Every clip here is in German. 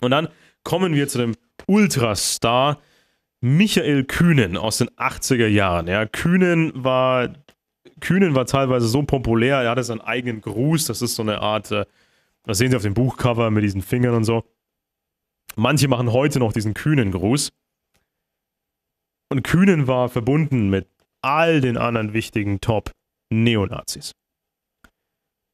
Und dann kommen wir zu dem Ultrastar Michael Kühnen aus den 80er Jahren. Ja, Kühnen war Kühnen war teilweise so populär, er hatte seinen eigenen Gruß, das ist so eine Art, äh, das sehen Sie auf dem Buchcover mit diesen Fingern und so. Manche machen heute noch diesen kühnen Gruß. Und Kühnen war verbunden mit all den anderen wichtigen Top-Neonazis.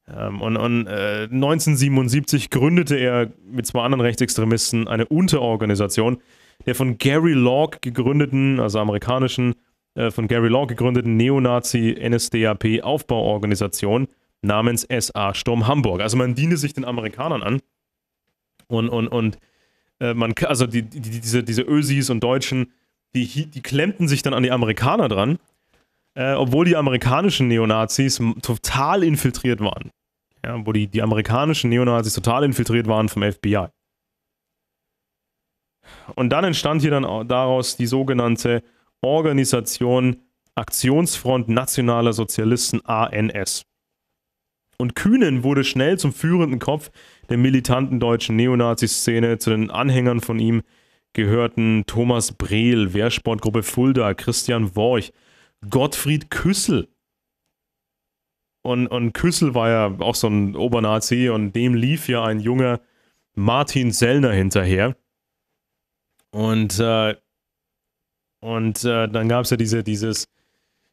Ähm, und, und äh, 1977 gründete er mit zwei anderen Rechtsextremisten eine Unterorganisation der von Gary Locke gegründeten, also amerikanischen, äh, von Gary Locke gegründeten Neonazi-NSDAP-Aufbauorganisation namens SA Sturm Hamburg. Also man diente sich den Amerikanern an und, und, und äh, man, also die, die, diese, diese Ösis und Deutschen, die, die klemmten sich dann an die Amerikaner dran äh, obwohl die amerikanischen Neonazis total infiltriert waren. Ja, wo die, die amerikanischen Neonazis total infiltriert waren vom FBI. Und dann entstand hier dann daraus die sogenannte Organisation Aktionsfront Nationaler Sozialisten ANS. Und Kühnen wurde schnell zum führenden Kopf der militanten deutschen Neonazi-Szene. Zu den Anhängern von ihm gehörten Thomas Brehl, Wehrsportgruppe Fulda, Christian Worch, Gottfried Küssel. Und, und Küssel war ja auch so ein Obernazi und dem lief ja ein junger Martin Sellner hinterher. Und, äh, und äh, dann gab es ja diese, dieses,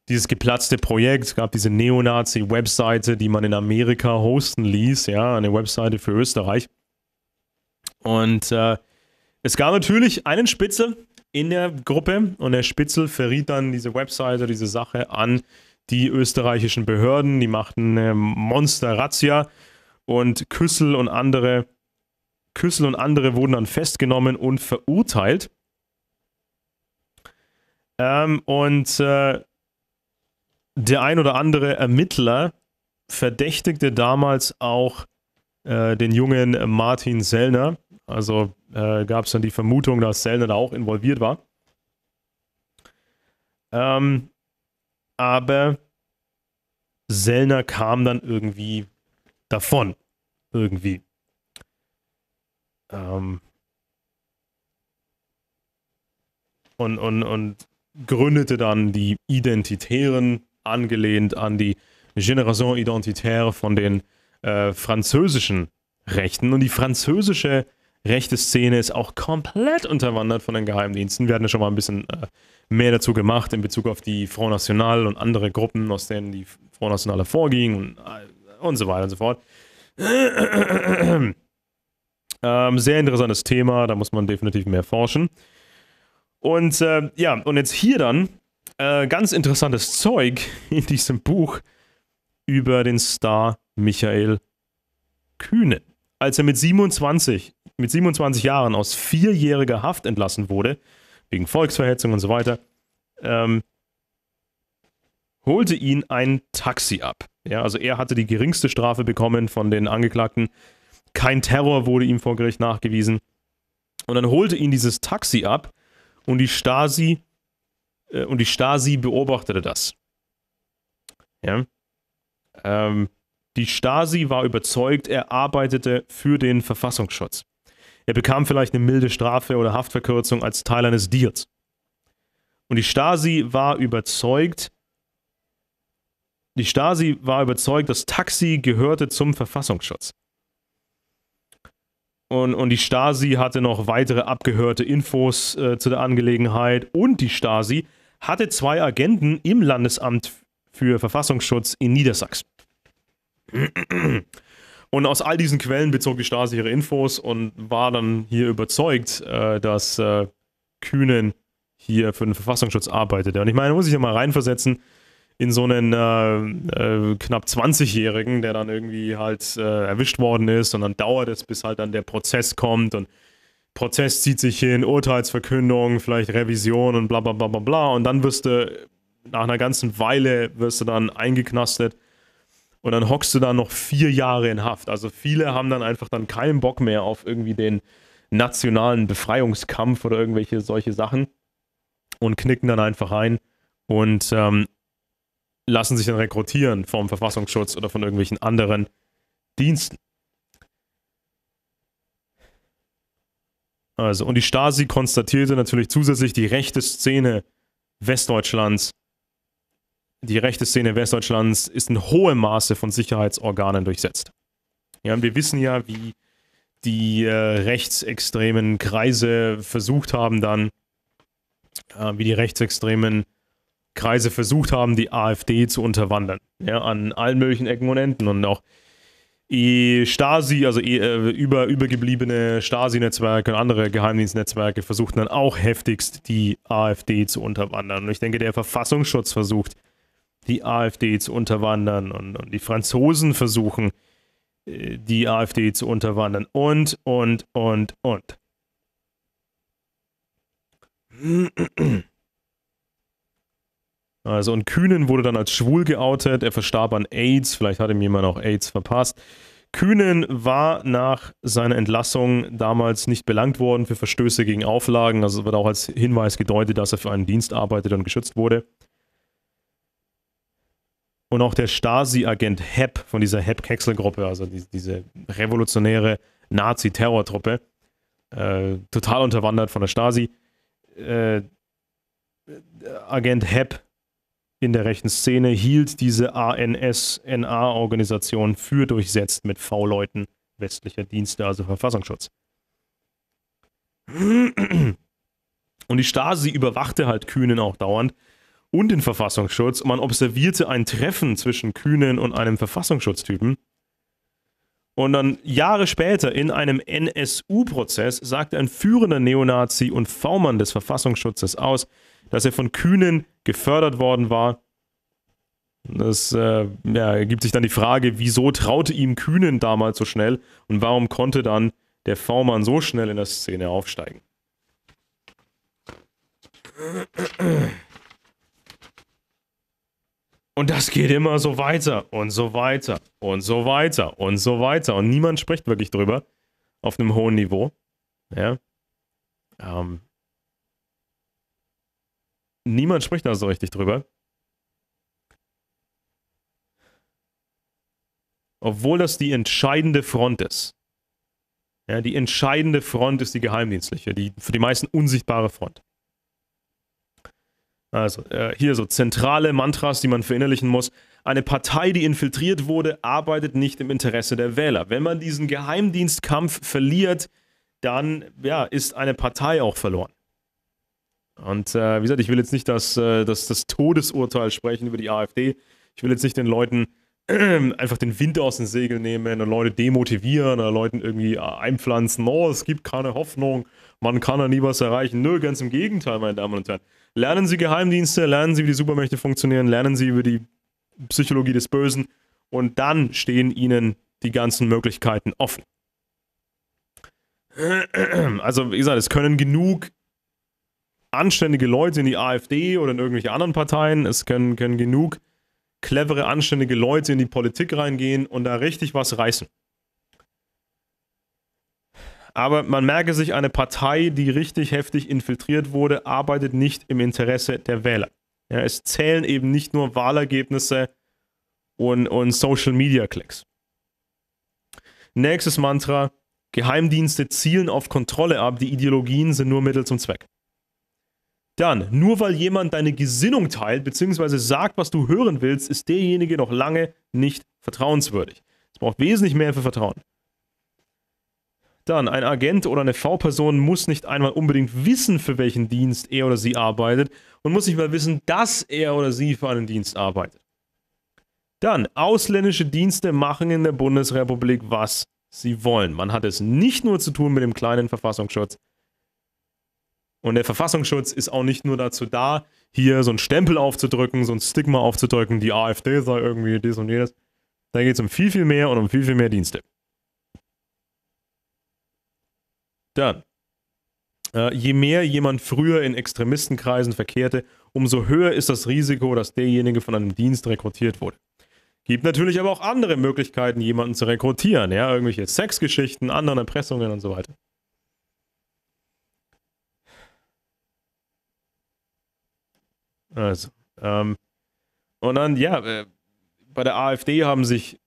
dieses geplatzte Projekt, es gab diese Neonazi-Webseite, die man in Amerika hosten ließ, ja, eine Webseite für Österreich. Und äh, es gab natürlich einen Spitze, in der Gruppe und der Spitzel verriet dann diese Webseite, diese Sache an die österreichischen Behörden. Die machten eine äh, Monster-Razzia und Küssel und andere, Küssel und andere wurden dann festgenommen und verurteilt. Ähm, und äh, der ein oder andere Ermittler verdächtigte damals auch äh, den jungen Martin Sellner also äh, gab es dann die Vermutung, dass Selner da auch involviert war. Ähm, aber Sellner kam dann irgendwie davon. Irgendwie. Ähm und, und, und gründete dann die Identitären, angelehnt an die Generation Identitaire von den äh, französischen Rechten. Und die französische rechte Szene ist auch komplett unterwandert von den Geheimdiensten. Wir hatten ja schon mal ein bisschen äh, mehr dazu gemacht in Bezug auf die Front National und andere Gruppen, aus denen die Front National hervorging und, äh, und so weiter und so fort. Ähm, sehr interessantes Thema, da muss man definitiv mehr forschen. Und äh, ja, und jetzt hier dann äh, ganz interessantes Zeug in diesem Buch über den Star Michael Kühne. Als er mit 27 mit 27 Jahren aus vierjähriger Haft entlassen wurde, wegen Volksverhetzung und so weiter, ähm, holte ihn ein Taxi ab. Ja, also er hatte die geringste Strafe bekommen von den Angeklagten. Kein Terror wurde ihm vor Gericht nachgewiesen. Und dann holte ihn dieses Taxi ab und die Stasi äh, und die Stasi beobachtete das. Ja. Ähm, die Stasi war überzeugt, er arbeitete für den Verfassungsschutz. Er bekam vielleicht eine milde Strafe oder Haftverkürzung als Teil eines Deals. Und die Stasi war überzeugt, die Stasi war überzeugt, das Taxi gehörte zum Verfassungsschutz. Und, und die Stasi hatte noch weitere abgehörte Infos äh, zu der Angelegenheit. Und die Stasi hatte zwei Agenten im Landesamt für Verfassungsschutz in Niedersachsen. Und aus all diesen Quellen bezog die Stasi ihre Infos und war dann hier überzeugt, äh, dass äh, Kühnen hier für den Verfassungsschutz arbeitete. Und ich meine, muss ich ja mal reinversetzen in so einen äh, äh knapp 20-Jährigen, der dann irgendwie halt äh, erwischt worden ist und dann dauert es, bis halt dann der Prozess kommt und Prozess zieht sich hin, Urteilsverkündung, vielleicht Revision und bla bla bla bla bla. Und dann wirst du nach einer ganzen Weile wirst du dann eingeknastet und dann hockst du da noch vier Jahre in Haft. Also viele haben dann einfach dann keinen Bock mehr auf irgendwie den nationalen Befreiungskampf oder irgendwelche solche Sachen und knicken dann einfach ein und ähm, lassen sich dann rekrutieren vom Verfassungsschutz oder von irgendwelchen anderen Diensten. Also, und die Stasi konstatierte natürlich zusätzlich die rechte Szene Westdeutschlands die rechte Szene Westdeutschlands ist in hohem Maße von Sicherheitsorganen durchsetzt. Ja, und wir wissen ja, wie die äh, rechtsextremen Kreise versucht haben dann, äh, wie die rechtsextremen Kreise versucht haben, die AfD zu unterwandern. Ja, an allen möglichen Ecken und Enden und auch e Stasi, also e äh, über, übergebliebene Stasi-Netzwerke und andere Geheimdienstnetzwerke versuchten dann auch heftigst die AfD zu unterwandern. Und ich denke, der Verfassungsschutz versucht, die AfD zu unterwandern und, und die Franzosen versuchen, äh, die AfD zu unterwandern und, und, und, und. Also, und Kühnen wurde dann als schwul geoutet. Er verstarb an AIDS. Vielleicht hat ihm jemand auch AIDS verpasst. Kühnen war nach seiner Entlassung damals nicht belangt worden für Verstöße gegen Auflagen. Also, es wird auch als Hinweis gedeutet, dass er für einen Dienst arbeitet und geschützt wurde und auch der Stasi-Agent Hepp von dieser Hepp-Kexel-Gruppe, also die, diese revolutionäre Nazi-Terrortruppe, äh, total unterwandert von der Stasi. Äh, Agent Hepp in der rechten Szene hielt diese ANS-NA-Organisation für durchsetzt mit V-Leuten westlicher Dienste, also Verfassungsschutz. Und die Stasi überwachte halt Kühnen auch dauernd und den Verfassungsschutz. Man observierte ein Treffen zwischen Kühnen und einem Verfassungsschutztypen. Und dann Jahre später in einem NSU-Prozess sagte ein führender Neonazi und V-Mann des Verfassungsschutzes aus, dass er von Kühnen gefördert worden war. Das äh, ja, ergibt sich dann die Frage, wieso traute ihm Kühnen damals so schnell und warum konnte dann der V-Mann so schnell in der Szene aufsteigen? Und das geht immer so weiter und so weiter und so weiter und so weiter. Und niemand spricht wirklich drüber auf einem hohen Niveau. Ja. Ähm. Niemand spricht da so richtig drüber. Obwohl das die entscheidende Front ist. Ja, die entscheidende Front ist die geheimdienstliche, die für die meisten unsichtbare Front. Also äh, hier so zentrale Mantras, die man verinnerlichen muss. Eine Partei, die infiltriert wurde, arbeitet nicht im Interesse der Wähler. Wenn man diesen Geheimdienstkampf verliert, dann ja, ist eine Partei auch verloren. Und äh, wie gesagt, ich will jetzt nicht das, äh, das, das Todesurteil sprechen über die AfD. Ich will jetzt nicht den Leuten einfach den Wind aus den Segeln nehmen und Leute demotivieren oder Leuten irgendwie äh, einpflanzen, oh, es gibt keine Hoffnung, man kann da nie was erreichen. Nö, ganz im Gegenteil, meine Damen und Herren. Lernen Sie Geheimdienste, lernen Sie, wie die Supermächte funktionieren, lernen Sie über die Psychologie des Bösen und dann stehen Ihnen die ganzen Möglichkeiten offen. Also, wie gesagt, es können genug anständige Leute in die AfD oder in irgendwelche anderen Parteien, es können, können genug clevere, anständige Leute in die Politik reingehen und da richtig was reißen. Aber man merke sich, eine Partei, die richtig heftig infiltriert wurde, arbeitet nicht im Interesse der Wähler. Ja, es zählen eben nicht nur Wahlergebnisse und, und Social-Media-Klicks. Nächstes Mantra, Geheimdienste zielen auf Kontrolle ab, die Ideologien sind nur Mittel zum Zweck. Dann, nur weil jemand deine Gesinnung teilt bzw. sagt, was du hören willst, ist derjenige noch lange nicht vertrauenswürdig. Es braucht wesentlich mehr für Vertrauen. Dann, ein Agent oder eine V-Person muss nicht einmal unbedingt wissen, für welchen Dienst er oder sie arbeitet und muss nicht mal wissen, dass er oder sie für einen Dienst arbeitet. Dann, ausländische Dienste machen in der Bundesrepublik, was sie wollen. Man hat es nicht nur zu tun mit dem kleinen Verfassungsschutz. Und der Verfassungsschutz ist auch nicht nur dazu da, hier so einen Stempel aufzudrücken, so ein Stigma aufzudrücken, die AfD sei irgendwie dies und jenes. Da geht es um viel, viel mehr und um viel, viel mehr Dienste. Dann, äh, je mehr jemand früher in Extremistenkreisen verkehrte, umso höher ist das Risiko, dass derjenige von einem Dienst rekrutiert wurde. Gibt natürlich aber auch andere Möglichkeiten, jemanden zu rekrutieren, ja, irgendwelche Sexgeschichten, anderen Erpressungen und so weiter. Also, ähm, und dann, ja, äh, bei der AfD haben sich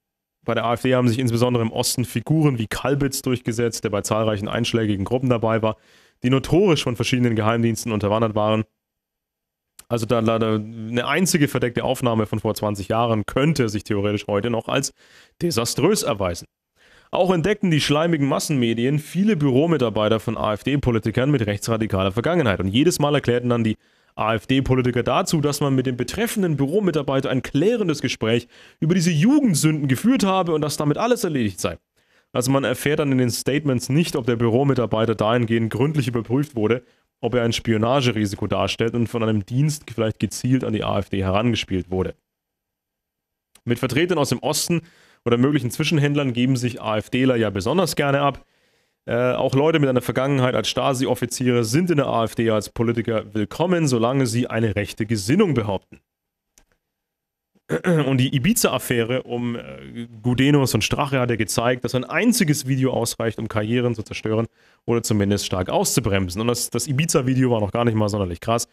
bei der AfD haben sich insbesondere im Osten Figuren wie Kalbitz durchgesetzt, der bei zahlreichen einschlägigen Gruppen dabei war, die notorisch von verschiedenen Geheimdiensten unterwandert waren. Also da leider eine einzige verdeckte Aufnahme von vor 20 Jahren könnte sich theoretisch heute noch als desaströs erweisen. Auch entdeckten die schleimigen Massenmedien viele Büromitarbeiter von AfD-Politikern mit rechtsradikaler Vergangenheit. Und jedes Mal erklärten dann die AfD-Politiker dazu, dass man mit dem betreffenden Büromitarbeiter ein klärendes Gespräch über diese Jugendsünden geführt habe und dass damit alles erledigt sei. Also man erfährt dann in den Statements nicht, ob der Büromitarbeiter dahingehend gründlich überprüft wurde, ob er ein Spionagerisiko darstellt und von einem Dienst vielleicht gezielt an die AfD herangespielt wurde. Mit Vertretern aus dem Osten oder möglichen Zwischenhändlern geben sich AfDler ja besonders gerne ab. Äh, auch Leute mit einer Vergangenheit als Stasi-Offiziere sind in der AfD als Politiker willkommen, solange sie eine rechte Gesinnung behaupten. Und die Ibiza-Affäre um äh, Gudenos und Strache hat ja gezeigt, dass ein einziges Video ausreicht, um Karrieren zu zerstören oder zumindest stark auszubremsen. Und das, das Ibiza-Video war noch gar nicht mal sonderlich krass.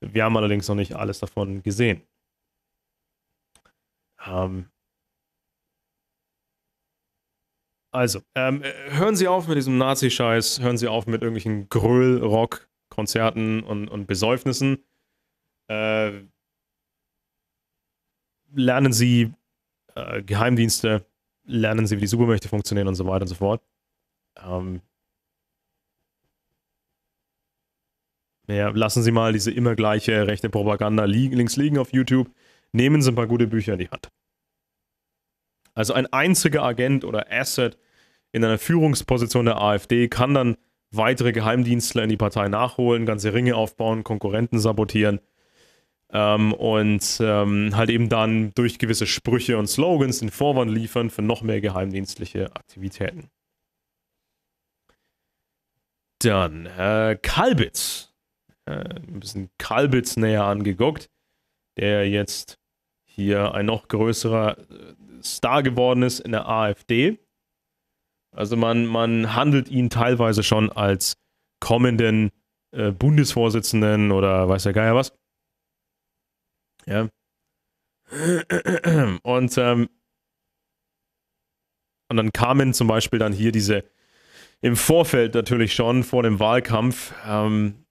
Wir haben allerdings noch nicht alles davon gesehen. Ähm, Also, ähm, äh, hören Sie auf mit diesem Nazi-Scheiß, hören Sie auf mit irgendwelchen Gröll-Rock-Konzerten und, und Besäufnissen. Äh, lernen Sie äh, Geheimdienste, lernen Sie, wie die Supermächte funktionieren und so weiter und so fort. Ähm, ja, lassen Sie mal diese immer gleiche rechte Propaganda li links liegen auf YouTube. Nehmen Sie ein paar gute Bücher in die Hand. Also ein einziger Agent oder Asset in einer Führungsposition der AfD, kann dann weitere Geheimdienstler in die Partei nachholen, ganze Ringe aufbauen, Konkurrenten sabotieren ähm, und ähm, halt eben dann durch gewisse Sprüche und Slogans den Vorwand liefern für noch mehr geheimdienstliche Aktivitäten. Dann äh, Kalbitz. Äh, ein bisschen Kalbitz näher angeguckt, der jetzt hier ein noch größerer äh, Star geworden ist in der AfD also man, man handelt ihn teilweise schon als kommenden äh, Bundesvorsitzenden oder weiß der Geier was. Ja. Und, ähm, und dann kamen zum Beispiel dann hier diese, im Vorfeld natürlich schon, vor dem Wahlkampf, ähm,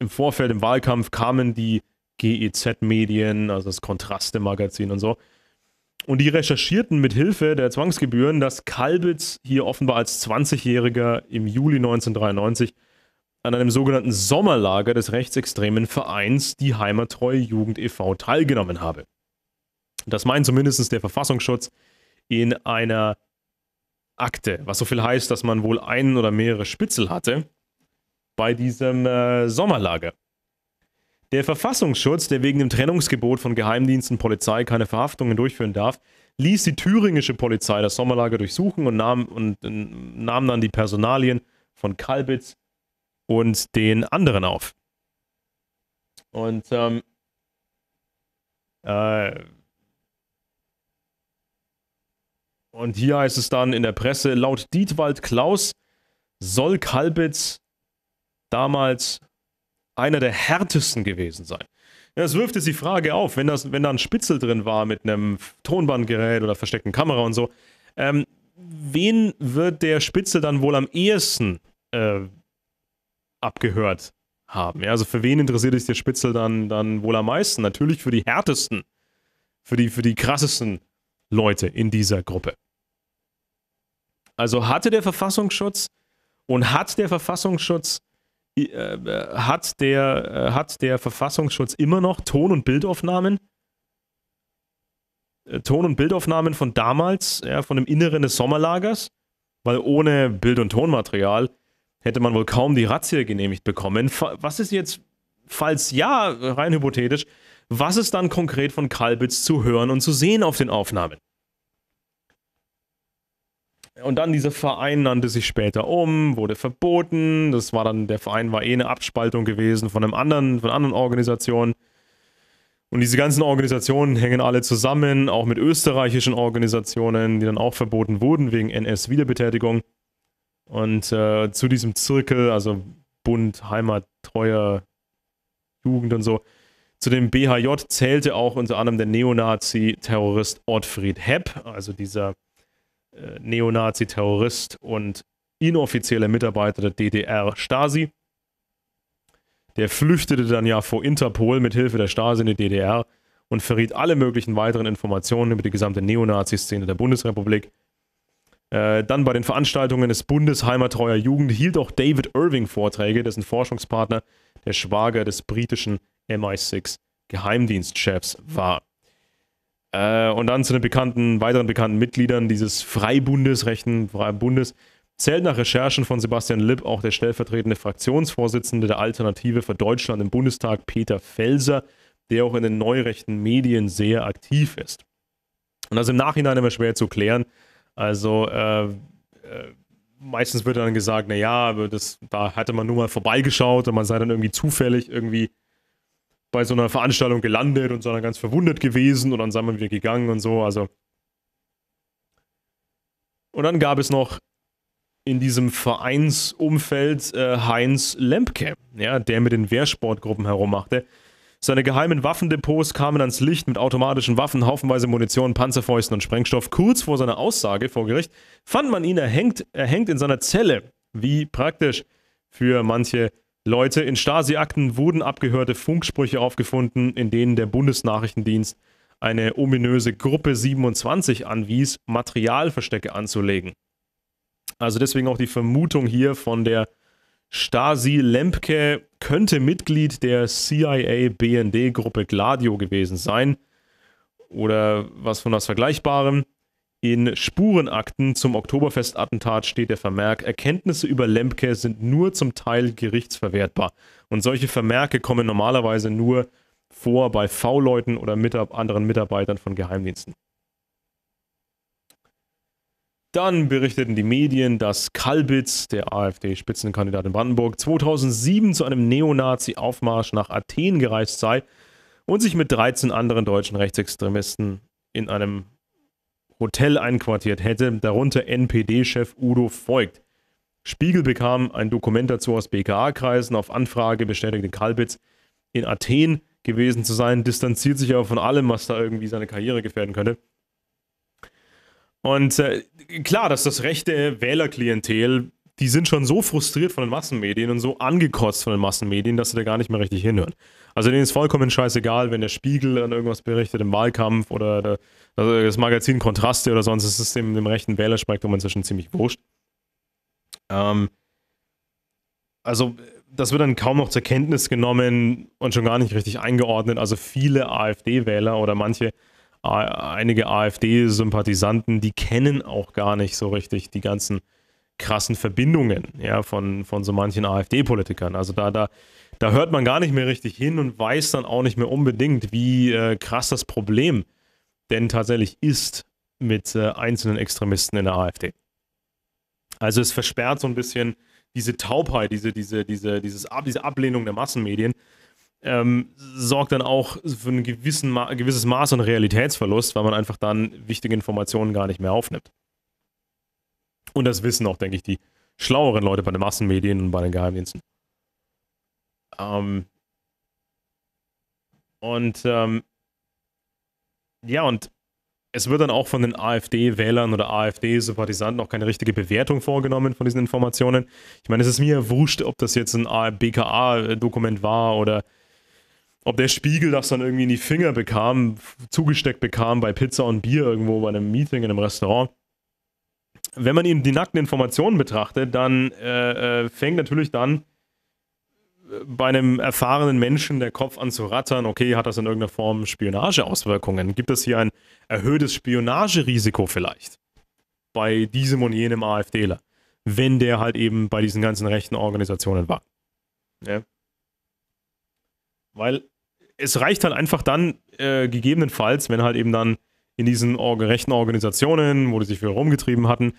im Vorfeld im Wahlkampf kamen die GEZ-Medien, also das Kontraste-Magazin und so, und die recherchierten mit Hilfe der Zwangsgebühren, dass Kalbitz hier offenbar als 20-Jähriger im Juli 1993 an einem sogenannten Sommerlager des rechtsextremen Vereins Die Heimattreue Jugend e.V. teilgenommen habe. Das meint zumindest der Verfassungsschutz in einer Akte, was so viel heißt, dass man wohl einen oder mehrere Spitzel hatte bei diesem äh, Sommerlager. Der Verfassungsschutz, der wegen dem Trennungsgebot von Geheimdiensten und Polizei keine Verhaftungen durchführen darf, ließ die thüringische Polizei das Sommerlager durchsuchen und nahm, und, und äh, nahm dann die Personalien von Kalbitz und den anderen auf. Und ähm, äh, und hier heißt es dann in der Presse, laut Dietwald Klaus soll Kalbitz damals einer der härtesten gewesen sein. Das wirft jetzt die Frage auf, wenn, das, wenn da ein Spitzel drin war mit einem Tonbandgerät oder versteckten Kamera und so, ähm, wen wird der Spitzel dann wohl am ehesten äh, abgehört haben? Ja, also für wen interessiert sich der Spitzel dann, dann wohl am meisten? Natürlich für die härtesten, für die, für die krassesten Leute in dieser Gruppe. Also hatte der Verfassungsschutz und hat der Verfassungsschutz äh, äh, hat, der, äh, hat der Verfassungsschutz immer noch Ton- und Bildaufnahmen? Ton- und Bildaufnahmen von damals, ja, von dem Inneren des Sommerlagers, weil ohne Bild- und Tonmaterial hätte man wohl kaum die Razzia genehmigt bekommen. Was ist jetzt, falls ja, rein hypothetisch, was ist dann konkret von Kalbitz zu hören und zu sehen auf den Aufnahmen? Und dann dieser Verein nannte sich später um, wurde verboten. Das war dann, der Verein war eh eine Abspaltung gewesen von einem anderen, von anderen Organisationen. Und diese ganzen Organisationen hängen alle zusammen, auch mit österreichischen Organisationen, die dann auch verboten wurden wegen NS-Wiederbetätigung. Und äh, zu diesem Zirkel, also Bund, Heimat, Treuer, Jugend und so, zu dem BHJ zählte auch unter anderem der Neonazi-Terrorist Ortfried Hepp, also dieser Neonazi-Terrorist und inoffizieller Mitarbeiter der DDR-Stasi. Der flüchtete dann ja vor Interpol mit Hilfe der Stasi in die DDR und verriet alle möglichen weiteren Informationen über die gesamte Neonazi-Szene der Bundesrepublik. Äh, dann bei den Veranstaltungen des Bundes Jugend hielt auch David Irving Vorträge, dessen Forschungspartner der Schwager des britischen MI6 Geheimdienstchefs war. Äh, und dann zu den bekannten, weiteren bekannten Mitgliedern dieses Freibundes, rechten Freibundes, zählt nach Recherchen von Sebastian Lipp auch der stellvertretende Fraktionsvorsitzende der Alternative für Deutschland im Bundestag, Peter Felser, der auch in den neurechten Medien sehr aktiv ist. Und das ist im Nachhinein immer schwer zu klären. Also äh, äh, meistens wird dann gesagt, naja, das, da hatte man nur mal vorbeigeschaut und man sei dann irgendwie zufällig irgendwie bei so einer Veranstaltung gelandet und dann ganz verwundert gewesen und dann sind wir wieder gegangen und so, also. Und dann gab es noch in diesem Vereinsumfeld äh, Heinz Lempke, ja, der mit den Wehrsportgruppen herummachte. Seine geheimen Waffendepots kamen ans Licht mit automatischen Waffen, haufenweise Munition, Panzerfäusten und Sprengstoff. Kurz vor seiner Aussage vor Gericht fand man ihn erhängt, erhängt in seiner Zelle, wie praktisch für manche Leute, in Stasi-Akten wurden abgehörte Funksprüche aufgefunden, in denen der Bundesnachrichtendienst eine ominöse Gruppe 27 anwies, Materialverstecke anzulegen. Also deswegen auch die Vermutung hier von der Stasi Lempke könnte Mitglied der CIA-BND-Gruppe Gladio gewesen sein. Oder was von was Vergleichbarem. In Spurenakten zum Oktoberfestattentat steht der Vermerk, Erkenntnisse über Lemke sind nur zum Teil gerichtsverwertbar. Und solche Vermerke kommen normalerweise nur vor bei V-Leuten oder mit anderen Mitarbeitern von Geheimdiensten. Dann berichteten die Medien, dass Kalbitz, der AfD-Spitzenkandidat in Brandenburg, 2007 zu einem Neonazi-Aufmarsch nach Athen gereist sei und sich mit 13 anderen deutschen Rechtsextremisten in einem Hotel einquartiert hätte, darunter NPD-Chef Udo Voigt. Spiegel bekam ein Dokument dazu aus BKA-Kreisen. Auf Anfrage bestätigte Kalbitz, in Athen gewesen zu sein, distanziert sich aber von allem, was da irgendwie seine Karriere gefährden könnte. Und äh, klar, dass das rechte Wählerklientel die sind schon so frustriert von den Massenmedien und so angekotzt von den Massenmedien, dass sie da gar nicht mehr richtig hinhören. Also denen ist vollkommen scheißegal, wenn der Spiegel dann irgendwas berichtet im Wahlkampf oder der, also das Magazin Kontraste oder sonst, das ist dem, dem rechten Wählerspektrum inzwischen ziemlich wurscht. Ähm, also das wird dann kaum noch zur Kenntnis genommen und schon gar nicht richtig eingeordnet. Also viele AfD-Wähler oder manche äh, einige AfD-Sympathisanten, die kennen auch gar nicht so richtig die ganzen krassen Verbindungen ja, von, von so manchen AfD-Politikern. Also da, da, da hört man gar nicht mehr richtig hin und weiß dann auch nicht mehr unbedingt, wie äh, krass das Problem denn tatsächlich ist mit äh, einzelnen Extremisten in der AfD. Also es versperrt so ein bisschen diese Taubheit, diese, diese, diese, dieses, diese Ablehnung der Massenmedien, ähm, sorgt dann auch für ein gewissen, gewisses Maß an Realitätsverlust, weil man einfach dann wichtige Informationen gar nicht mehr aufnimmt. Und das wissen auch, denke ich, die schlaueren Leute bei den Massenmedien und bei den Geheimdiensten. Ähm und ähm ja, und es wird dann auch von den AfD-Wählern oder AfD-Sympathisanten auch keine richtige Bewertung vorgenommen von diesen Informationen. Ich meine, es ist mir wurscht, ob das jetzt ein BKA-Dokument war oder ob der Spiegel das dann irgendwie in die Finger bekam, zugesteckt bekam bei Pizza und Bier irgendwo bei einem Meeting in einem Restaurant wenn man eben die nackten Informationen betrachtet, dann äh, äh fängt natürlich dann äh, bei einem erfahrenen Menschen der Kopf an zu rattern, okay, hat das in irgendeiner Form Spionageauswirkungen? Gibt es hier ein erhöhtes Spionagerisiko vielleicht bei diesem und jenem AfDler, wenn der halt eben bei diesen ganzen rechten Organisationen war? Ja. Weil es reicht halt einfach dann äh, gegebenenfalls, wenn halt eben dann in diesen rechten Organisationen, wo die sich für rumgetrieben hatten,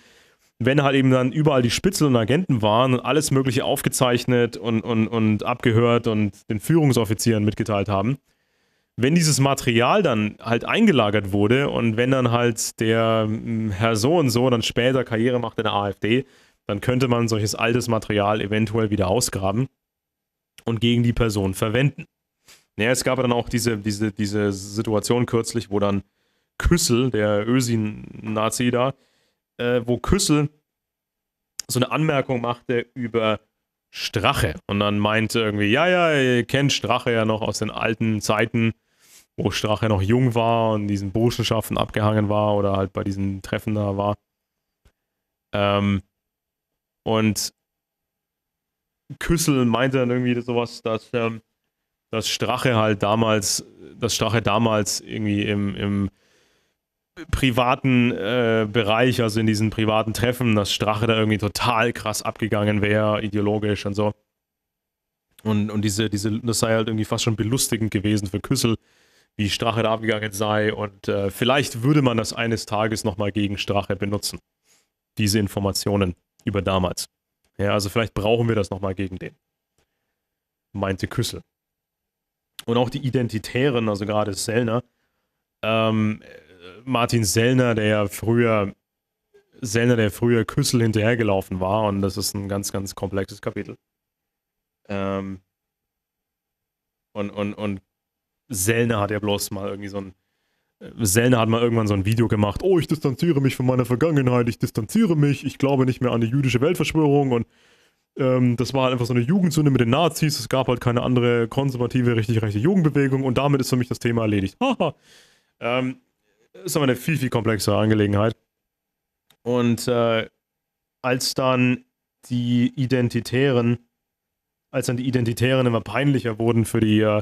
wenn halt eben dann überall die Spitzel und Agenten waren und alles Mögliche aufgezeichnet und, und, und abgehört und den Führungsoffizieren mitgeteilt haben. Wenn dieses Material dann halt eingelagert wurde und wenn dann halt der hm, Herr so und so dann später Karriere macht in der AfD, dann könnte man solches altes Material eventuell wieder ausgraben und gegen die Person verwenden. Naja, es gab dann auch diese, diese, diese Situation kürzlich, wo dann Küssel, der Ösin-Nazi da, äh, wo Küssel so eine Anmerkung machte über Strache. Und dann meinte irgendwie, ja, ja, ihr kennt Strache ja noch aus den alten Zeiten, wo Strache noch jung war und diesen Burschenschaften abgehangen war oder halt bei diesen Treffen da war. Ähm, und Küssel meinte dann irgendwie sowas, dass, ähm, dass Strache halt damals, dass Strache damals irgendwie im, im privaten äh, Bereich, also in diesen privaten Treffen, dass Strache da irgendwie total krass abgegangen wäre, ideologisch und so. Und, und diese, diese, das sei halt irgendwie fast schon belustigend gewesen für Küssel, wie Strache da abgegangen sei. Und äh, vielleicht würde man das eines Tages nochmal gegen Strache benutzen. Diese Informationen über damals. Ja, also vielleicht brauchen wir das nochmal gegen den. Meinte Küssel. Und auch die Identitären, also gerade Sellner, ähm, Martin Sellner, der ja früher Sellner, der früher Küssel hinterhergelaufen war und das ist ein ganz, ganz komplexes Kapitel. Ähm und, und, und Sellner hat ja bloß mal irgendwie so ein äh, Sellner hat mal irgendwann so ein Video gemacht, oh, ich distanziere mich von meiner Vergangenheit, ich distanziere mich, ich glaube nicht mehr an die jüdische Weltverschwörung und ähm, das war halt einfach so eine Jugendsünde mit den Nazis, es gab halt keine andere konservative, richtig rechte Jugendbewegung und damit ist für mich das Thema erledigt. Haha. ähm, ist aber eine viel, viel komplexere Angelegenheit. Und äh, als dann die Identitären, als dann die Identitären immer peinlicher wurden für die äh,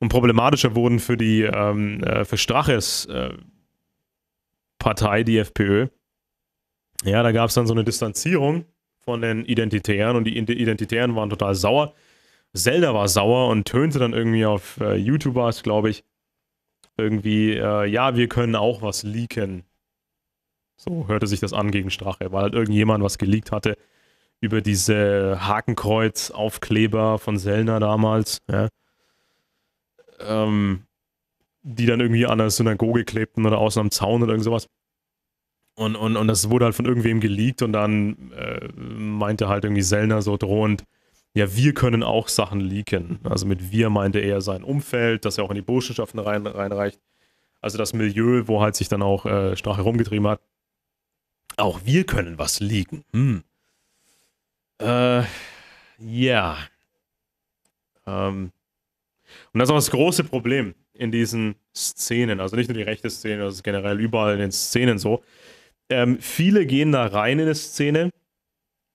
und problematischer wurden für die ähm, äh, für Straches äh, Partei, die FPÖ. Ja, da gab es dann so eine Distanzierung von den Identitären und die Identitären waren total sauer. Zelda war sauer und tönte dann irgendwie auf äh, YouTube glaube ich, irgendwie, äh, ja, wir können auch was leaken. So hörte sich das an gegen Strache, weil halt irgendjemand was geleakt hatte über diese Hakenkreuz-Aufkleber von Sellner damals, ja, ähm, die dann irgendwie an der Synagoge klebten oder außen am Zaun oder irgend sowas. Und, und, und das wurde halt von irgendwem geleakt und dann äh, meinte halt irgendwie Sellner so drohend, ja, wir können auch Sachen leaken. Also mit wir meinte er sein Umfeld, dass er auch in die Botschaften rein, reinreicht. Also das Milieu, wo halt sich dann auch äh, Stach herumgetrieben hat. Auch wir können was leaken. Hm. Äh, ja. Ähm. Und das ist auch das große Problem in diesen Szenen. Also nicht nur die rechte Szene, das ist generell überall in den Szenen so. Ähm, viele gehen da rein in eine Szene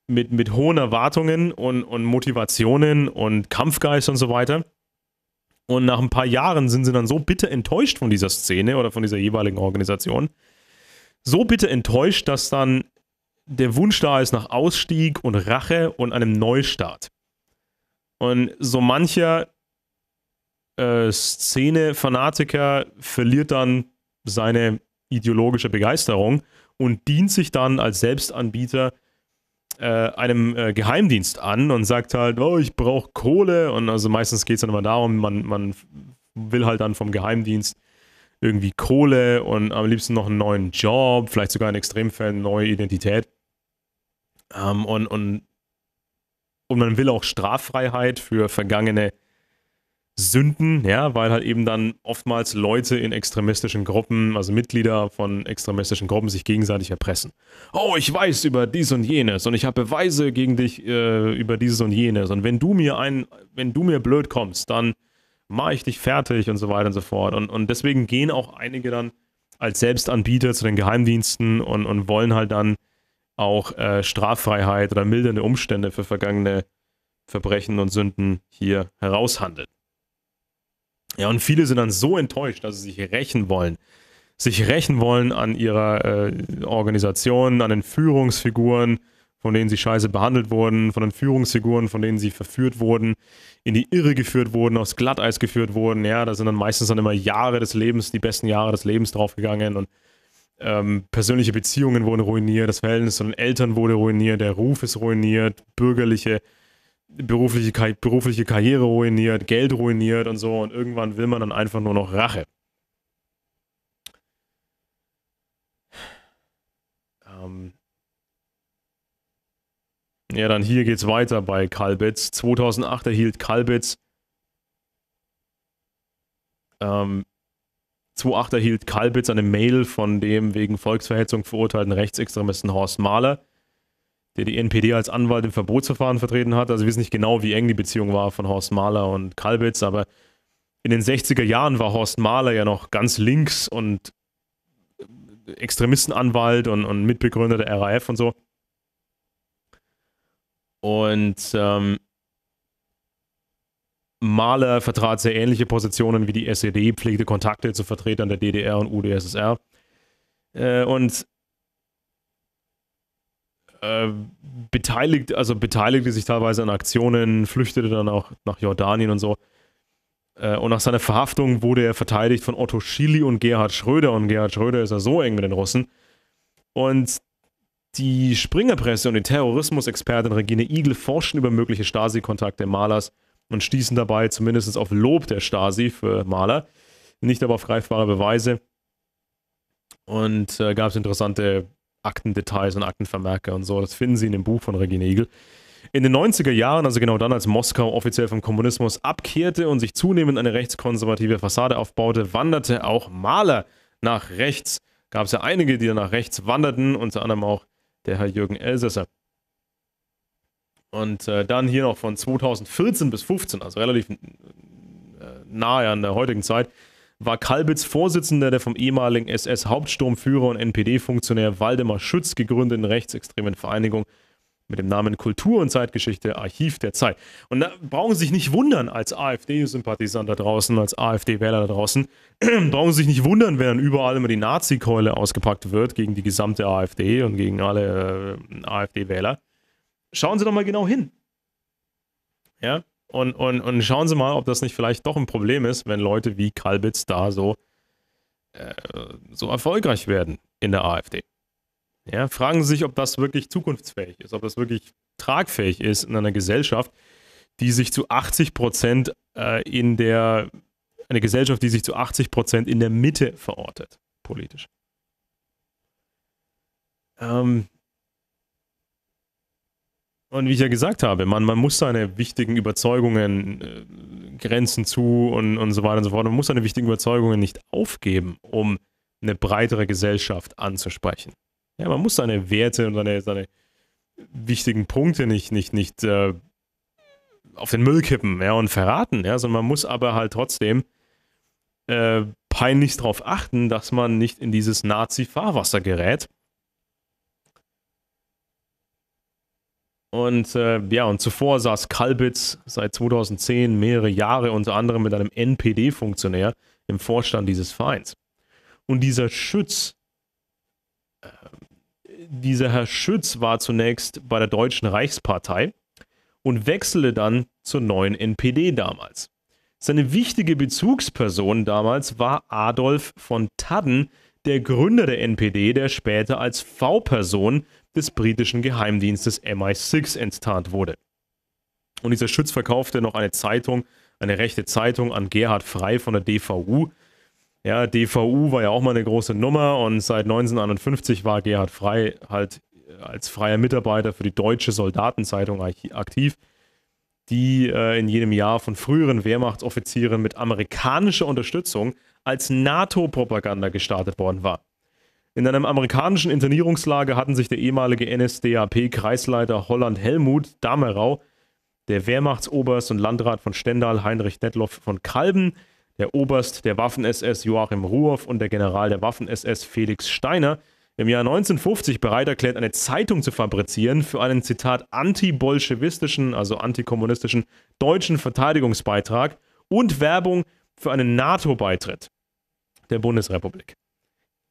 mit, mit hohen Erwartungen und, und Motivationen und Kampfgeist und so weiter. Und nach ein paar Jahren sind sie dann so bitter enttäuscht von dieser Szene oder von dieser jeweiligen Organisation, so bitter enttäuscht, dass dann der Wunsch da ist nach Ausstieg und Rache und einem Neustart. Und so mancher äh, Szene-Fanatiker verliert dann seine ideologische Begeisterung und dient sich dann als Selbstanbieter äh, einem äh, Geheimdienst an und sagt halt, oh, ich brauche Kohle. Und also meistens geht es dann immer darum, man, man will halt dann vom Geheimdienst irgendwie Kohle und am liebsten noch einen neuen Job, vielleicht sogar in Extremfällen eine neue Identität. Ähm, und, und, und man will auch Straffreiheit für vergangene Sünden, ja, weil halt eben dann oftmals Leute in extremistischen Gruppen, also Mitglieder von extremistischen Gruppen, sich gegenseitig erpressen. Oh, ich weiß über dies und jenes und ich habe Beweise gegen dich äh, über dieses und jenes und wenn du mir ein, wenn du mir blöd kommst, dann mache ich dich fertig und so weiter und so fort. Und, und deswegen gehen auch einige dann als Selbstanbieter zu den Geheimdiensten und, und wollen halt dann auch äh, Straffreiheit oder mildernde Umstände für vergangene Verbrechen und Sünden hier heraushandeln. Ja, und viele sind dann so enttäuscht, dass sie sich rächen wollen. Sich rächen wollen an ihrer äh, Organisation, an den Führungsfiguren, von denen sie scheiße behandelt wurden, von den Führungsfiguren, von denen sie verführt wurden, in die Irre geführt wurden, aufs Glatteis geführt wurden. Ja, da sind dann meistens dann immer Jahre des Lebens, die besten Jahre des Lebens draufgegangen und ähm, persönliche Beziehungen wurden ruiniert, das Verhältnis zu den Eltern wurde ruiniert, der Ruf ist ruiniert, bürgerliche berufliche, berufliche Karriere ruiniert, Geld ruiniert und so. Und irgendwann will man dann einfach nur noch Rache. Ähm ja, dann hier geht's weiter bei Kalbitz. 2008 erhielt Kalbitz ähm, 2008 erhielt Kalbitz eine Mail von dem wegen Volksverhetzung verurteilten Rechtsextremisten Horst Mahler der die NPD als Anwalt im Verbotsverfahren vertreten hat. Also wir wissen nicht genau, wie eng die Beziehung war von Horst Mahler und Kalbitz, aber in den 60er Jahren war Horst Mahler ja noch ganz links und Extremistenanwalt und, und Mitbegründer der RAF und so. Und ähm, Mahler vertrat sehr ähnliche Positionen wie die SED, pflegte Kontakte zu Vertretern der DDR und UdSSR. Äh, und äh, beteiligt, also beteiligte sich teilweise an Aktionen, flüchtete dann auch nach Jordanien und so. Äh, und nach seiner Verhaftung wurde er verteidigt von Otto Schily und Gerhard Schröder. Und Gerhard Schröder ist ja so eng mit den Russen. Und die Springerpresse und die Terrorismusexpertin Regine Igel forschten über mögliche Stasi-Kontakte Malers und stießen dabei zumindest auf Lob der Stasi für Maler, nicht aber auf greifbare Beweise. Und äh, gab es interessante Aktendetails und Aktenvermerke und so. Das finden Sie in dem Buch von Regine Egel. In den 90er Jahren, also genau dann, als Moskau offiziell vom Kommunismus abkehrte und sich zunehmend eine rechtskonservative Fassade aufbaute, wanderte auch Maler nach rechts. Gab es ja einige, die nach rechts wanderten, unter anderem auch der Herr Jürgen Elsässer. Und äh, dann hier noch von 2014 bis 2015, also relativ äh, nahe an der heutigen Zeit, war Kalbitz Vorsitzender der vom ehemaligen SS-Hauptsturmführer und NPD-Funktionär Waldemar Schütz gegründeten rechtsextremen Vereinigung mit dem Namen Kultur und Zeitgeschichte Archiv der Zeit. Und da brauchen Sie sich nicht wundern als AfD-Sympathisant da draußen, als AfD-Wähler da draußen, brauchen Sie sich nicht wundern, wenn dann überall immer die Nazi-Keule ausgepackt wird gegen die gesamte AfD und gegen alle äh, AfD-Wähler. Schauen Sie doch mal genau hin. Ja, und, und, und schauen Sie mal, ob das nicht vielleicht doch ein Problem ist, wenn Leute wie Kalbitz da so, äh, so erfolgreich werden in der AfD. Ja, fragen Sie sich, ob das wirklich zukunftsfähig ist, ob das wirklich tragfähig ist in einer Gesellschaft, die sich zu 80 Prozent äh, in der, eine Gesellschaft, die sich zu 80 Prozent in der Mitte verortet, politisch. Ähm, und wie ich ja gesagt habe, man, man muss seine wichtigen Überzeugungen, äh, Grenzen zu und, und so weiter und so fort, man muss seine wichtigen Überzeugungen nicht aufgeben, um eine breitere Gesellschaft anzusprechen. Ja, man muss seine Werte und seine, seine wichtigen Punkte nicht, nicht, nicht äh, auf den Müll kippen ja, und verraten, ja, sondern man muss aber halt trotzdem äh, peinlichst darauf achten, dass man nicht in dieses Nazi-Fahrwasser gerät Und äh, ja, und zuvor saß Kalbitz seit 2010 mehrere Jahre unter anderem mit einem NPD-Funktionär im Vorstand dieses Vereins. Und dieser Schütz, äh, dieser Herr Schütz war zunächst bei der Deutschen Reichspartei und wechselte dann zur neuen NPD damals. Seine wichtige Bezugsperson damals war Adolf von Tadden, der Gründer der NPD, der später als V-Person des britischen Geheimdienstes MI6 enttarnt wurde. Und dieser Schütz verkaufte noch eine Zeitung, eine rechte Zeitung an Gerhard Frey von der DVU. Ja, DVU war ja auch mal eine große Nummer und seit 1951 war Gerhard Frey halt äh, als freier Mitarbeiter für die Deutsche Soldatenzeitung aktiv, die äh, in jenem Jahr von früheren Wehrmachtsoffizieren mit amerikanischer Unterstützung als NATO-Propaganda gestartet worden war. In einem amerikanischen Internierungslager hatten sich der ehemalige NSDAP-Kreisleiter Holland Helmut Damerau, der Wehrmachtsoberst und Landrat von Stendal Heinrich Detloff von Kalben, der Oberst der Waffen-SS Joachim Ruhoff und der General der Waffen-SS Felix Steiner im Jahr 1950 bereit erklärt, eine Zeitung zu fabrizieren für einen Zitat antibolschewistischen, also antikommunistischen deutschen Verteidigungsbeitrag und Werbung für einen NATO-Beitritt der Bundesrepublik.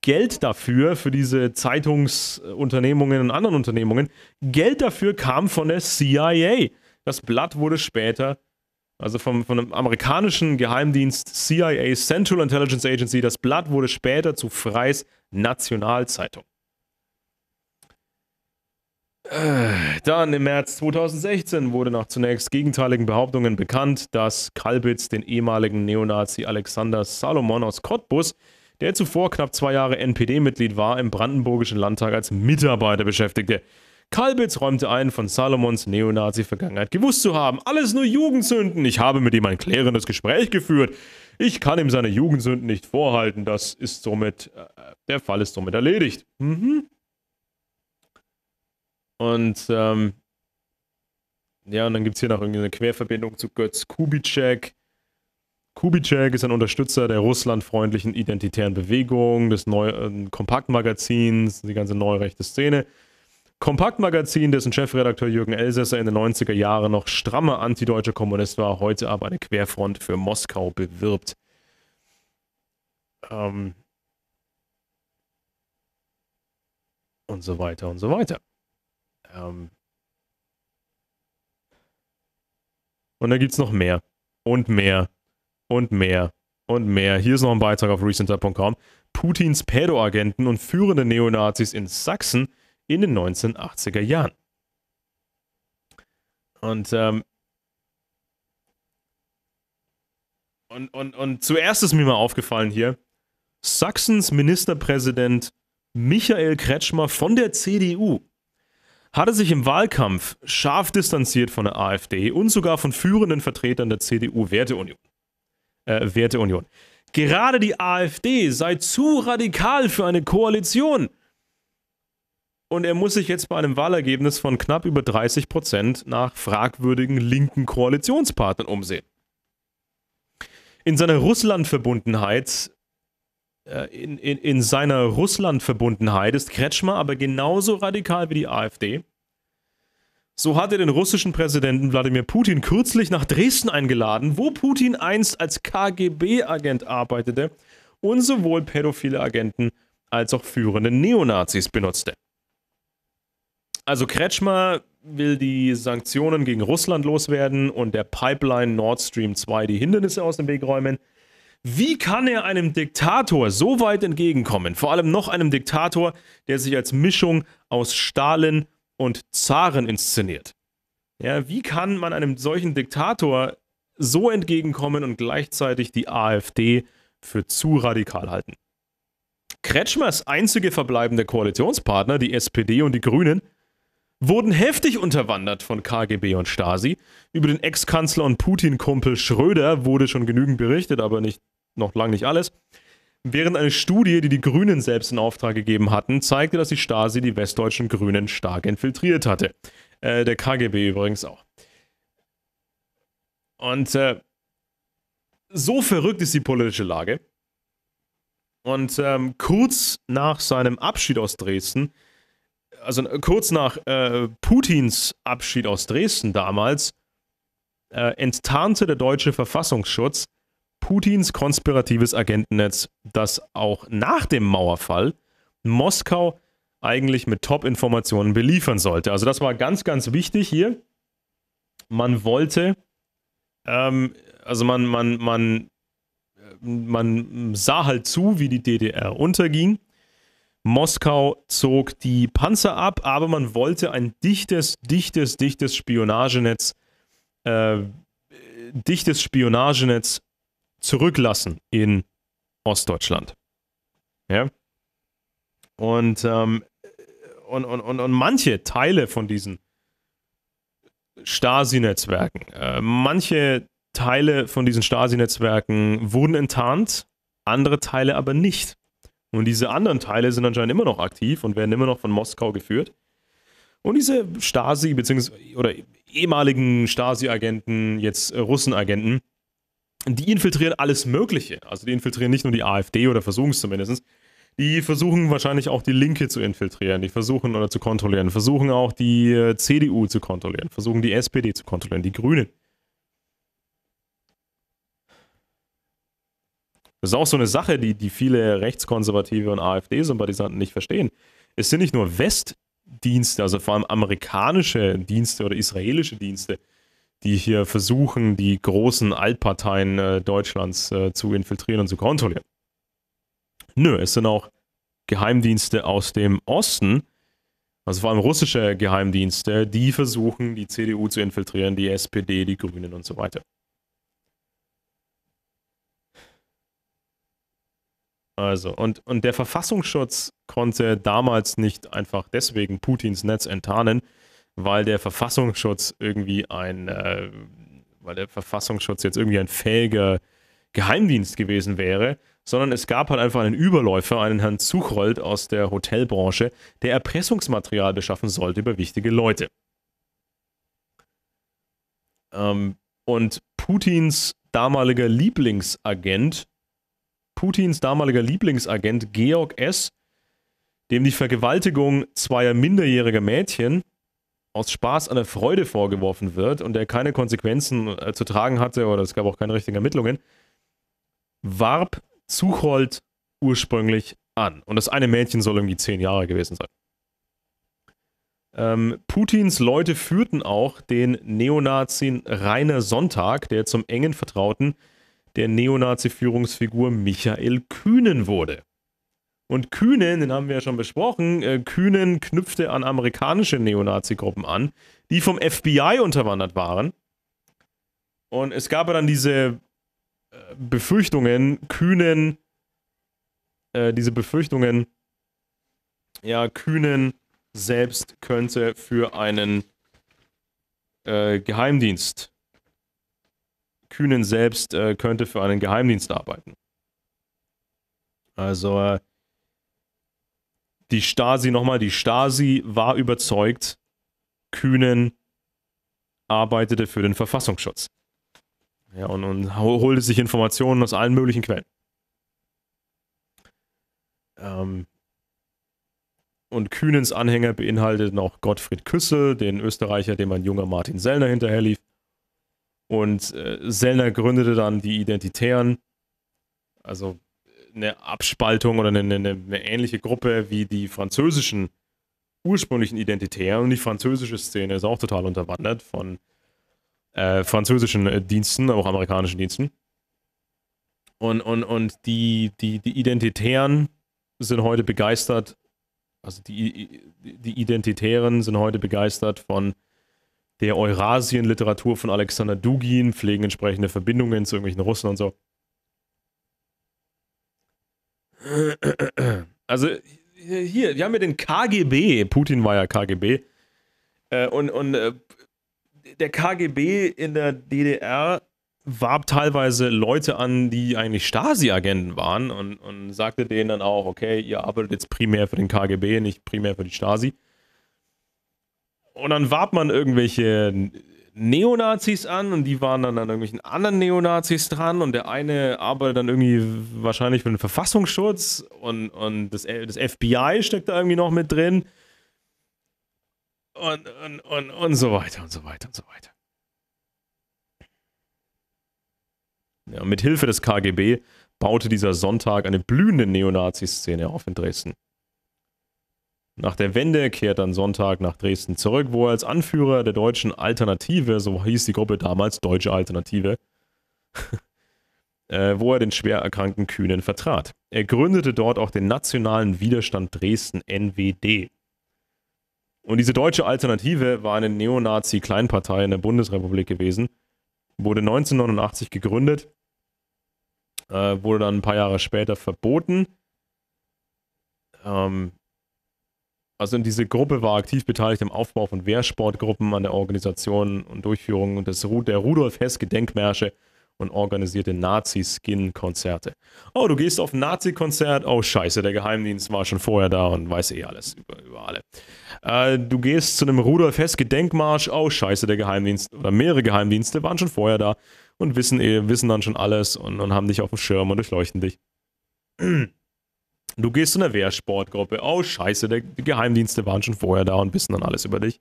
Geld dafür, für diese Zeitungsunternehmungen und anderen Unternehmungen, Geld dafür kam von der CIA. Das Blatt wurde später, also vom, von dem amerikanischen Geheimdienst CIA, Central Intelligence Agency, das Blatt wurde später zu Freis Nationalzeitung. Äh, dann im März 2016 wurde nach zunächst gegenteiligen Behauptungen bekannt, dass Kalbitz den ehemaligen Neonazi Alexander Salomon aus Cottbus der zuvor knapp zwei Jahre NPD-Mitglied war, im brandenburgischen Landtag als Mitarbeiter beschäftigte. Kalbitz räumte ein, von Salomons Neonazi-Vergangenheit gewusst zu haben. Alles nur Jugendsünden. Ich habe mit ihm ein klärendes Gespräch geführt. Ich kann ihm seine Jugendsünden nicht vorhalten. Das ist somit, äh, der Fall ist somit erledigt. Mhm. Und, ähm, ja, und dann gibt es hier noch irgendeine Querverbindung zu Götz Kubitschek. Kubitschek ist ein Unterstützer der russlandfreundlichen identitären Bewegung, des neuen äh, Kompaktmagazins, die ganze neurechte Szene. Kompaktmagazin, dessen Chefredakteur Jürgen Elsässer in den 90er Jahren noch strammer antideutscher Kommunist war, heute aber eine Querfront für Moskau bewirbt. Ähm und so weiter und so weiter. Ähm und da gibt es noch mehr und mehr und mehr. Und mehr. Hier ist noch ein Beitrag auf recenter.com. Putins Pädoagenten und führende Neonazis in Sachsen in den 1980er Jahren. Und, ähm, und, und, und zuerst ist mir mal aufgefallen hier, Sachsens Ministerpräsident Michael Kretschmer von der CDU hatte sich im Wahlkampf scharf distanziert von der AfD und sogar von führenden Vertretern der CDU-Werteunion äh, werte Union. Gerade die AfD sei zu radikal für eine Koalition. Und er muss sich jetzt bei einem Wahlergebnis von knapp über 30 Prozent nach fragwürdigen linken Koalitionspartnern umsehen. In seiner Russlandverbundenheit, verbundenheit äh, in, in, in, seiner russland ist Kretschmer aber genauso radikal wie die AfD so hat er den russischen Präsidenten Wladimir Putin kürzlich nach Dresden eingeladen, wo Putin einst als KGB-Agent arbeitete und sowohl pädophile Agenten als auch führende Neonazis benutzte. Also Kretschmer will die Sanktionen gegen Russland loswerden und der Pipeline Nord Stream 2 die Hindernisse aus dem Weg räumen. Wie kann er einem Diktator so weit entgegenkommen? Vor allem noch einem Diktator, der sich als Mischung aus Stalin und Zaren inszeniert. Ja, wie kann man einem solchen Diktator so entgegenkommen und gleichzeitig die AfD für zu radikal halten? Kretschmers einzige verbleibende Koalitionspartner, die SPD und die Grünen, wurden heftig unterwandert von KGB und Stasi. Über den Ex-Kanzler und Putin-Kumpel Schröder wurde schon genügend berichtet, aber nicht, noch lange nicht alles. Während eine Studie, die die Grünen selbst in Auftrag gegeben hatten, zeigte, dass die Stasi die westdeutschen Grünen stark infiltriert hatte. Äh, der KGB übrigens auch. Und äh, so verrückt ist die politische Lage. Und ähm, kurz nach seinem Abschied aus Dresden, also äh, kurz nach äh, Putins Abschied aus Dresden damals, äh, enttarnte der deutsche Verfassungsschutz Putins konspiratives Agentennetz, das auch nach dem Mauerfall Moskau eigentlich mit Top-Informationen beliefern sollte. Also das war ganz, ganz wichtig hier. Man wollte, ähm, also man, man, man, man sah halt zu, wie die DDR unterging. Moskau zog die Panzer ab, aber man wollte ein dichtes, dichtes, dichtes Spionagenetz, äh, dichtes Spionagenetz zurücklassen in Ostdeutschland. Ja. Und, ähm, und, und, und, und manche Teile von diesen Stasi-Netzwerken, äh, manche Teile von diesen Stasi-Netzwerken wurden enttarnt, andere Teile aber nicht. Und diese anderen Teile sind anscheinend immer noch aktiv und werden immer noch von Moskau geführt. Und diese Stasi- bzw. oder ehemaligen Stasi-Agenten, jetzt Russen-Agenten, die infiltrieren alles Mögliche. Also die infiltrieren nicht nur die AfD oder versuchen es zumindest. Die versuchen wahrscheinlich auch die Linke zu infiltrieren, die versuchen oder zu kontrollieren, versuchen auch die äh, CDU zu kontrollieren, versuchen die SPD zu kontrollieren, die Grünen. Das ist auch so eine Sache, die, die viele Rechtskonservative und AfD-Sympathisanten nicht verstehen. Es sind nicht nur Westdienste, also vor allem amerikanische Dienste oder israelische Dienste, die hier versuchen, die großen Altparteien äh, Deutschlands äh, zu infiltrieren und zu kontrollieren. Nö, es sind auch Geheimdienste aus dem Osten, also vor allem russische Geheimdienste, die versuchen, die CDU zu infiltrieren, die SPD, die Grünen und so weiter. Also, und, und der Verfassungsschutz konnte damals nicht einfach deswegen Putins Netz enttarnen, weil der Verfassungsschutz irgendwie ein, äh, weil der Verfassungsschutz jetzt irgendwie ein fähiger Geheimdienst gewesen wäre, sondern es gab halt einfach einen Überläufer, einen Herrn Zuchhold aus der Hotelbranche, der Erpressungsmaterial beschaffen sollte über wichtige Leute. Ähm, und Putins damaliger Lieblingsagent, Putins damaliger Lieblingsagent Georg S., dem die Vergewaltigung zweier minderjähriger Mädchen aus Spaß an der Freude vorgeworfen wird und der keine Konsequenzen äh, zu tragen hatte oder es gab auch keine richtigen Ermittlungen, warb Zuchold ursprünglich an. Und das eine Mädchen soll irgendwie zehn Jahre gewesen sein. Ähm, Putins Leute führten auch den Neonazin Rainer Sonntag, der zum engen Vertrauten der Neonazi-Führungsfigur Michael Kühnen wurde. Und Kühnen, den haben wir ja schon besprochen, äh, Kühnen knüpfte an amerikanische Neonazi-Gruppen an, die vom FBI unterwandert waren. Und es gab dann diese äh, Befürchtungen, Kühnen, äh, diese Befürchtungen, ja, Kühnen selbst könnte für einen äh, Geheimdienst, Kühnen selbst äh, könnte für einen Geheimdienst arbeiten. Also äh, die Stasi nochmal, die Stasi war überzeugt, Kühnen arbeitete für den Verfassungsschutz. Ja, und, und holte sich Informationen aus allen möglichen Quellen. Ähm, und Kühnens Anhänger beinhalteten auch Gottfried Küssel, den Österreicher, dem ein junger Martin Sellner hinterherlief. Und äh, Sellner gründete dann die Identitären, also eine Abspaltung oder eine, eine, eine ähnliche Gruppe wie die französischen ursprünglichen Identitären und die französische Szene ist auch total unterwandert von äh, französischen äh, Diensten, auch amerikanischen Diensten. Und, und, und die, die, die Identitären sind heute begeistert, also die, die Identitären sind heute begeistert von der Eurasien-Literatur von Alexander Dugin, pflegen entsprechende Verbindungen zu irgendwelchen Russen und so. Also hier, wir haben ja den KGB, Putin war ja KGB, äh, und, und äh, der KGB in der DDR warb teilweise Leute an, die eigentlich Stasi-Agenten waren und, und sagte denen dann auch, okay, ihr arbeitet jetzt primär für den KGB, nicht primär für die Stasi. Und dann warb man irgendwelche Neonazis an und die waren dann an irgendwelchen anderen Neonazis dran und der eine arbeitet dann irgendwie wahrscheinlich für den Verfassungsschutz und, und das, das FBI steckt da irgendwie noch mit drin und, und, und, und so weiter und so weiter und so weiter. Ja, mit Hilfe des KGB baute dieser Sonntag eine blühende Neonazi-Szene auf in Dresden. Nach der Wende kehrt dann Sonntag nach Dresden zurück, wo er als Anführer der deutschen Alternative, so hieß die Gruppe damals, Deutsche Alternative, äh, wo er den schwer erkrankten Kühnen vertrat. Er gründete dort auch den Nationalen Widerstand Dresden NWD. Und diese deutsche Alternative war eine Neonazi-Kleinpartei in der Bundesrepublik gewesen, wurde 1989 gegründet, äh, wurde dann ein paar Jahre später verboten. Ähm, also diese Gruppe war aktiv beteiligt am Aufbau von Wehrsportgruppen, an der Organisation und Durchführung des, Ru der Rudolf-Hess-Gedenkmärsche und organisierte Nazi-Skin-Konzerte. Oh, du gehst auf ein Nazi-Konzert. Oh, scheiße, der Geheimdienst war schon vorher da und weiß eh alles über, über alle. Äh, du gehst zu einem Rudolf Hess-Gedenkmarsch. Oh, scheiße, der Geheimdienst oder mehrere Geheimdienste waren schon vorher da und wissen, eh, wissen dann schon alles und, und haben dich auf dem Schirm und durchleuchten dich. Du gehst zu einer Wehrsportgruppe. Oh, scheiße, der, die Geheimdienste waren schon vorher da und wissen dann alles über dich.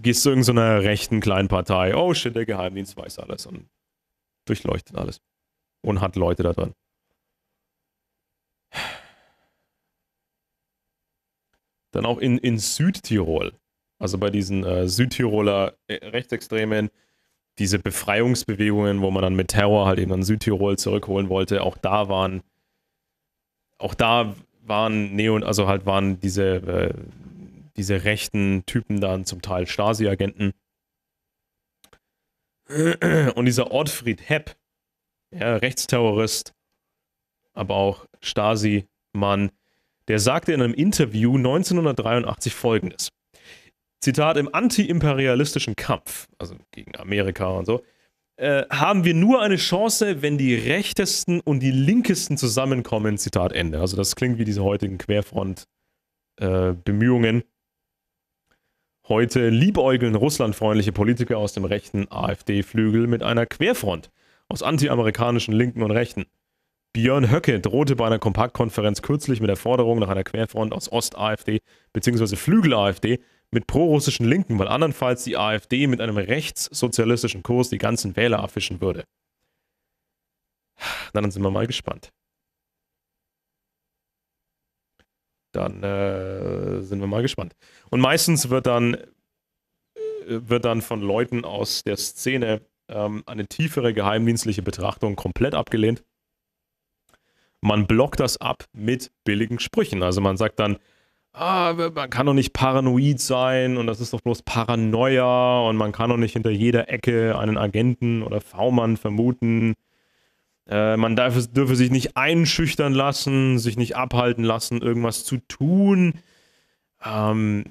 Gehst zu irgendeiner rechten kleinen Partei. Oh shit, der Geheimdienst weiß alles und durchleuchtet alles. Und hat Leute da drin. Dann auch in, in Südtirol. Also bei diesen äh, Südtiroler äh, Rechtsextremen, diese Befreiungsbewegungen, wo man dann mit Terror halt eben an Südtirol zurückholen wollte, auch da waren auch da waren Neon, also halt waren diese, äh, diese rechten Typen dann zum Teil Stasi-Agenten. Und dieser Ortfried Hepp, ja, Rechtsterrorist, aber auch Stasi-Mann, der sagte in einem Interview 1983 folgendes. Zitat, im antiimperialistischen Kampf, also gegen Amerika und so, äh, haben wir nur eine Chance, wenn die rechtesten und die linkesten zusammenkommen. Zitat Ende. Also das klingt wie diese heutigen Querfront-Bemühungen. Äh, Heute liebäugeln russlandfreundliche Politiker aus dem rechten AfD-Flügel mit einer Querfront aus antiamerikanischen Linken und Rechten. Björn Höcke drohte bei einer Kompaktkonferenz kürzlich mit der Forderung nach einer Querfront aus Ost-AfD bzw. Flügel-AfD, mit prorussischen Linken, weil andernfalls die AfD mit einem rechtssozialistischen Kurs die ganzen Wähler abfischen würde. Dann sind wir mal gespannt. Dann äh, sind wir mal gespannt. Und meistens wird dann, äh, wird dann von Leuten aus der Szene ähm, eine tiefere geheimdienstliche Betrachtung komplett abgelehnt. Man blockt das ab mit billigen Sprüchen. Also man sagt dann, ah, man kann doch nicht paranoid sein und das ist doch bloß Paranoia und man kann doch nicht hinter jeder Ecke einen Agenten oder V-Mann vermuten. Äh, man darf, dürfe sich nicht einschüchtern lassen, sich nicht abhalten lassen, irgendwas zu tun. Ähm,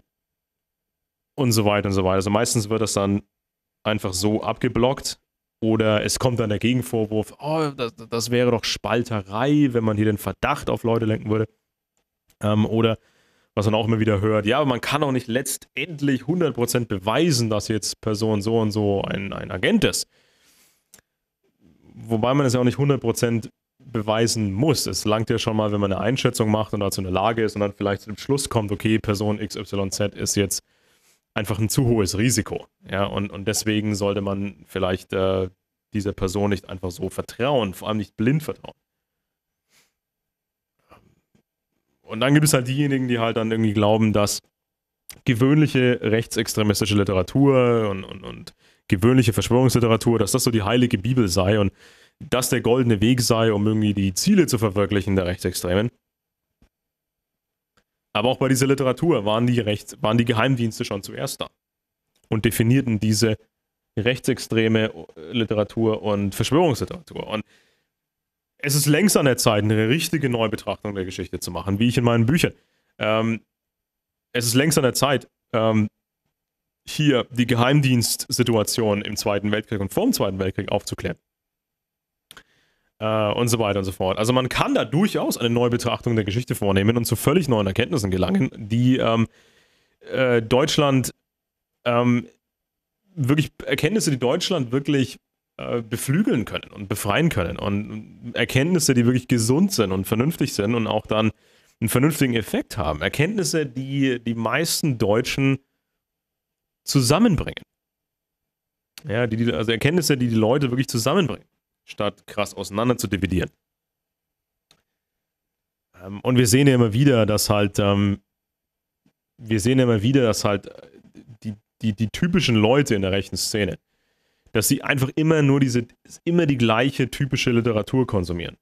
und so weiter und so weiter. Also meistens wird das dann einfach so abgeblockt. Oder es kommt dann der Gegenvorwurf, oh, das, das wäre doch Spalterei, wenn man hier den Verdacht auf Leute lenken würde. Ähm, oder was man auch immer wieder hört. Ja, aber man kann auch nicht letztendlich 100% beweisen, dass jetzt Person so und so ein, ein Agent ist. Wobei man es ja auch nicht 100% beweisen muss. Es langt ja schon mal, wenn man eine Einschätzung macht und dazu eine Lage ist und dann vielleicht zu dem Schluss kommt, okay, Person XYZ ist jetzt einfach ein zu hohes Risiko. Ja, und, und deswegen sollte man vielleicht äh, dieser Person nicht einfach so vertrauen, vor allem nicht blind vertrauen. Und dann gibt es halt diejenigen, die halt dann irgendwie glauben, dass gewöhnliche rechtsextremistische Literatur und, und, und gewöhnliche Verschwörungsliteratur, dass das so die heilige Bibel sei und das der goldene Weg sei, um irgendwie die Ziele zu verwirklichen der Rechtsextremen. Aber auch bei dieser Literatur waren die, Rechts waren die Geheimdienste schon zuerst da und definierten diese rechtsextreme äh, Literatur und Verschwörungsliteratur. Und es ist längst an der Zeit, eine richtige Neubetrachtung der Geschichte zu machen, wie ich in meinen Büchern. Ähm, es ist längst an der Zeit, ähm, hier die Geheimdienstsituation im Zweiten Weltkrieg und vor dem Zweiten Weltkrieg aufzuklären. Äh, und so weiter und so fort. Also man kann da durchaus eine Neubetrachtung der Geschichte vornehmen und zu völlig neuen Erkenntnissen gelangen, die ähm, äh, Deutschland ähm, wirklich Erkenntnisse, die Deutschland wirklich äh, beflügeln können und befreien können und Erkenntnisse, die wirklich gesund sind und vernünftig sind und auch dann einen vernünftigen Effekt haben. Erkenntnisse, die die meisten Deutschen zusammenbringen. Ja, die, also Erkenntnisse, die die Leute wirklich zusammenbringen, statt krass auseinander zu dividieren. Ähm, und wir sehen ja immer wieder, dass halt, ähm, wir sehen ja immer wieder, dass halt äh, die, die, die typischen Leute in der rechten Szene, dass sie einfach immer nur diese, immer die gleiche typische Literatur konsumieren.